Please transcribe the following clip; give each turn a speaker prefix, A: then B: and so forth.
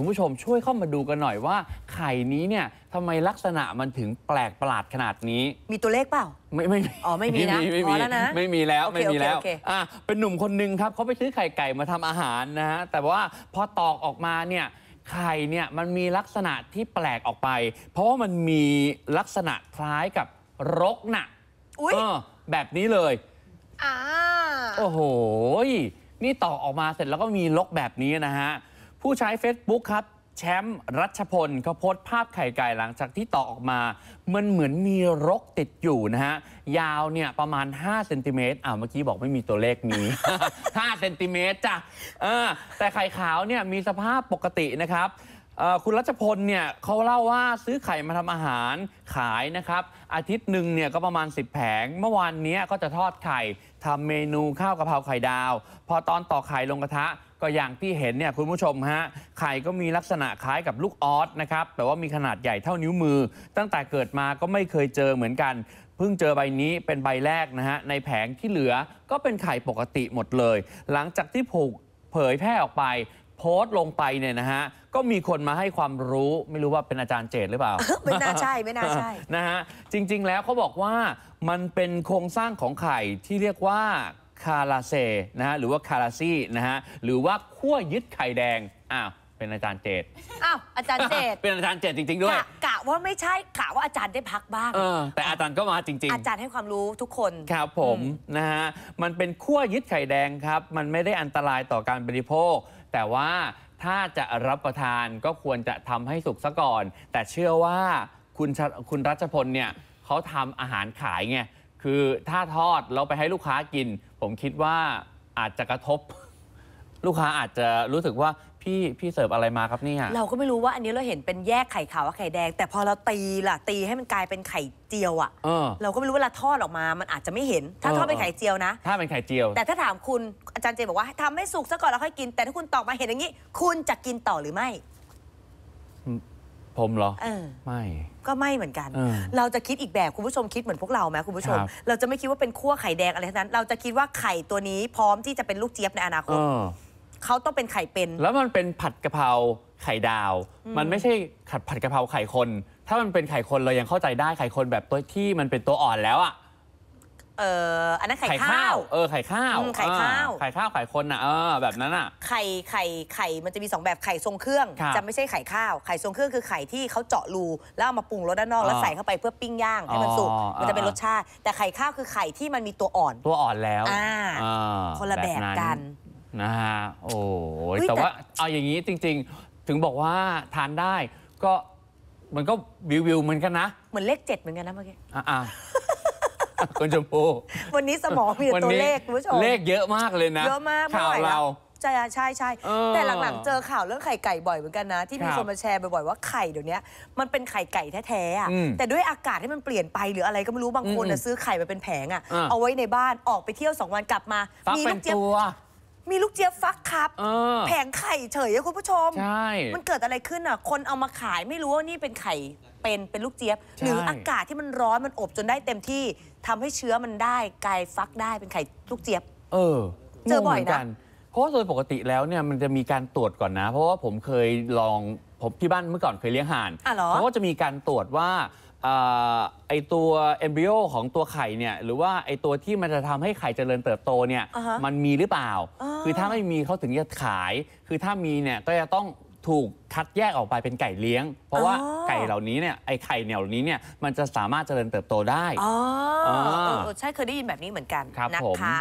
A: ุณผู้ชมช่วยเข้ามาดูกันหน่อยว่า ไข่นี้เนี่ยทำไมลักษณะมันถึงแปลกประหลาดขนาดนี้ มีตัวเลขเปล่า ไม่ไม่อ๋อไม่มีนะไม่มีพอแล้วนะไม่มีแล้วไม่มีแล้วอ่ะเป็นหนุ่มคนหนึ่งครับเขาไปซื้อไข่ไก่มาทำอาหารนะฮะแต่ว่าพอตอกออกมาเนี่ยไข่เนี่ยมันมีลักษณะที่แปลกออกไป เพราะว่ามันมีลักษณะคล้ายกับรกหนะอุ้ยแบบนี้เลย อ่าโอ้โห นี่ตอกออกมาเสร็จแล้วก็มีรกแบบนี้นะฮะผู้ใช้ Facebook ครับแชมป์รัชพลเขาโพสต์ภาพไข่ไก่หลังจากที่ตอกออกมามันเหมือนมีรกติดอยู่นะฮะ ยาวเนี่ยประมาณ 5 เซนติเมตรอ้าวเมื่อกี้บอกไม่มีตัวเลขนี้ 5 เซนติเมตรจ้ะเออแต่ไข่ขาวเนี่ยมีสภาพปกตินะครับคุณรัชพลเนี่ยเขาเล่าว่าซื้อไข่มาทำอาหารขายนะครับ อาทิตย์หนึ่งเนี่ยก็ประมาณ 10 แผง เมื่อวานนี้ก็จะทอดไข่ ทำเมนูข้าวกะเพราไข่ดาว พอตอนต่อไข่ลงกระทะก็อย่างที่เห็นเนี่ยคุณผู้ชมฮะไข่ก็มีลักษณะคล้ายกับลูกออสนะครับแต่ว่ามีขนาดใหญ่เท่านิ้วมือ ตั้งแต่เกิดมาก็ไม่เคยเจอเหมือนกัน เพิ่งเจอใบนี้เป็นใบแรกนะฮะในแผงที่เหลือก็เป็นไข่ปกติหมดเลย หลังจากที่ผูกเผยแพร่ออกไปโพสต์ลงไปเนี่ยนะฮะก็มีคนมาให้ความรู้ไม่รู้ว่าเป็นอาจารย์เจตหรือเปล่าไม่น่าใช่ไม่น่าใช่นะฮะจริงๆแล้วเขาบอกว่ามันเป็นโครงสร้างของไข่ที่เรียกว่า คาราเซนะฮะหรือว่าคาราซีนะฮะหรือว่าขั้วยึดไข่แดงอ้าวเป็นอาจารย์เจต
B: อ้าวอาจารย์เจต
A: เป็นอาจารย์เจตจริง ๆด้วย
B: กะว่าไม่ใช่กะว่าอาจารย์ได้พักบ้าง
A: แต่อาจารย์ก็มาจริงๆอาจารย์ให้ความรู้ทุกคน ครับผม นะฮะ มันเป็นขั้วยึดไข่แดงครับ มันไม่ได้อันตรายต่อการบริโภค แต่ว่าถ้าจะรับประทานก็ควรจะทำให้สุกซะก่อน แต่เชื่อว่าคุณคุณรัชพลเนี่ยเขาทำอาหารขายไง คือถ้าทอดแล้วไปให้ลูกค้ากิน ผมคิดว่าอาจจะกระทบ ลูกค้าอาจจะรู้สึกว่าพี่พี่เสิร์ฟอะไรมาครับเนี่ย เรา
B: ก็ไม่รู้ว่าอันนี้เราเห็นเป็นแยกไข่ขาวไข่แดง แต่พอเราตีล่ะตีให้มันกลายเป็นไข่เจียวอ่ะเเราก็ไม่รู้เวลาทอดออกมา มันอาจจะไม่เห็
A: น ถ้าออทอดเป็นไข่เจียวนะถ้าเป็นไข่เจียว แต่ถ้า
B: ถามคุณอาจารย์เจบอกว่าทำให้สุกซะก่อนแล้วค่อยกิน แต่ถ้าคุณตอกมาเห็นอย่างนี้คุณจะกินต่อหรือไม่ ผมเหรอออไม่ ก็ไม่เหมือนกัน เราจะคิดอีกแบบคุณผู้ชมคิดเหมือนพวกเราไหมคุณผู้ชม เราจะไม่คิดว่าเป็นขั้วไข่แดงอะไรทั้งนั้น เราจะคิดว่าไข่ตัวนี้พร้อมที่จะเป็นลูกเจี๊ยบในอนาคตเขาต้องเป็
A: นไข่เป็น แล้วมันเป็นผัดกะเพราไข่ดาว มันไม่ใช่ขัดผัดกะเพราไข่คน ถ้ามันเป็นไข่คนเรายังเข้าใจได้ไข่คนแบบตัวที่มันเป็นตัวอ่อนแล้วอ่ะ เอออันนั้นไข่ข้าว เออไข่ข้าว ไข่ข้าวไข่ข้าวไข่คนอ่ะเออแบบนั้นอ่ะ ไข่
B: ไข่ไข่มันจะมีสองแบบ ไข่ทรงเครื่อง จะไม่ใช่ไข่ข้าวไข่ทรงเครื่องคือไข่ที่เขาเจาะรูแล้วเอามาปรุงรสด้านนอก แล้วใส่เข้าไปเพื่อปิ้งย่างให้มันสุกมันจะเป็นรสชาติ แต่ไข่ข้าวคือไข่ที่มัน
A: มีตัวอ่อนตัวอ่อนแล้วอ่าคนละแบบกันนะฮะโอ้ยแต่ว่าเอาอย่างนี้จริงๆถึงบอกว่าทานได้ก็มันก็วิววิวเหมือนกันนะ
B: เหมือนเลขเจ็ดเหมือนกันนะเมื่อกี้
A: อ่าคุณชมพู่วันนี้สมองมีตัวเลขคุณผู้ชมเลขเยอะมากเลยนะเยอะมากข่าวเรา
B: ใช่ใช่ใช่แต่หลังๆเจอข่าวเรื่องไข่ไก่บ่อยเหมือนกันนะ ที่มีคนมาแชร์บ่อยๆว่าไข่เดี๋ยวนี้มันเป็นไข่ไก่แท้ๆแต่ด้วยอากาศที่มันเปลี่ยนไปหรืออะไรก็ไม่รู้บางคนซื้อไข่มาเป็นแผงอ่ะเอาไว้ในบ้านออกไปเที่ยวสองวันกลับมามีลูกเจี๊ยบมีลูกเจี๊ยบฟักครับออแผงไข่เฉยอะคุณผู้ชมใช่มันเกิดอะไรขึ้นอ่ะ คนเอามาขายไม่รู้ว่านี่เป็นไข่เป็นเป็นลูกเจี๊ยบ หรืออากาศที่มันร้อน มันอบจนได้เต็มที่ทำให้เชื้อมันได้กลายฟักได้เป็นไข่ลูกเจี๊ยบ
A: เออเจอบ่อยนะเพราะว่าโดยปกติแล้วเนี่ยมันจะมีการตรวจก่อนนะ เพราะว่าผมเคยลอง ผมที่บ้านเมื่อก่อนเคยเลี้ยงห่านเพระวขาก็จะมีการตรวจว่าออไอตัวเอมบริโอของตัวไข่เนี่ยหรือว่าไอตัวที่มันจะทำให้ไข่เจริญเติบโตเนี่ย มันมีหรือเปล่า่าคือถ้าไม่มีเขาถึงจะขาย คือถ้ามีเนี่ยก็จะต้องถูกคัดแยกออกไปเป็นไก่เลี้ยง เพราะว่าไก่เหล่านี้เนี่ยไอไข่เหล่านี้เนี่ยมันจะสามารถเจริญเติบโตได้อ๋อออใช
B: ่เคยได้ยินแบบนี้เหมือนกันครับนะผมคะ